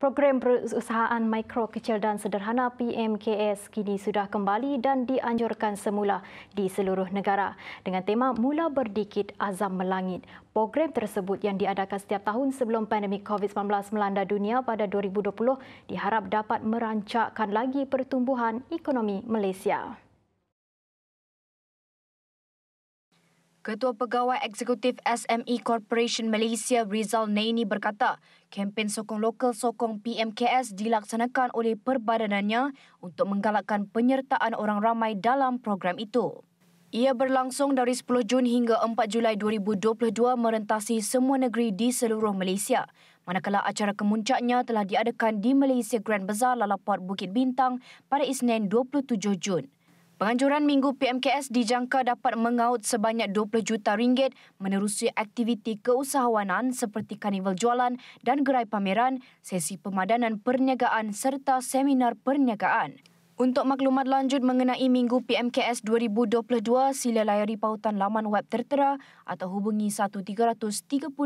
Program Perusahaan Mikro Kecil dan Sederhana PMKS kini sudah kembali dan dianjurkan semula di seluruh negara dengan tema Mula Berdikit Azam Melangit. Program tersebut yang diadakan setiap tahun sebelum pandemik COVID-19 melanda dunia pada 2020 diharap dapat merancakkan lagi pertumbuhan ekonomi Malaysia. Ketua Pegawai Eksekutif SME Corporation Malaysia Rizal Naini berkata, kempen sokong lokal sokong PMKS dilaksanakan oleh perbadanannya untuk menggalakkan penyertaan orang ramai dalam program itu. Ia berlangsung dari 10 Jun hingga 4 Julai 2022 merentasi semua negeri di seluruh Malaysia. Manakala acara kemuncaknya telah diadakan di Malaysia Grand Bazaar Lalaport Bukit Bintang pada Isnin 27 Jun. Penganjuran Minggu PMKS dijangka dapat mengaut sebanyak 20 juta ringgit menerusi aktiviti keusahawanan seperti karnival jualan dan gerai pameran, sesi pemadanan perniagaan serta seminar perniagaan. Untuk maklumat lanjut mengenai Minggu PMKS 2022, sila layari pautan laman web tertera atau hubungi 1336000.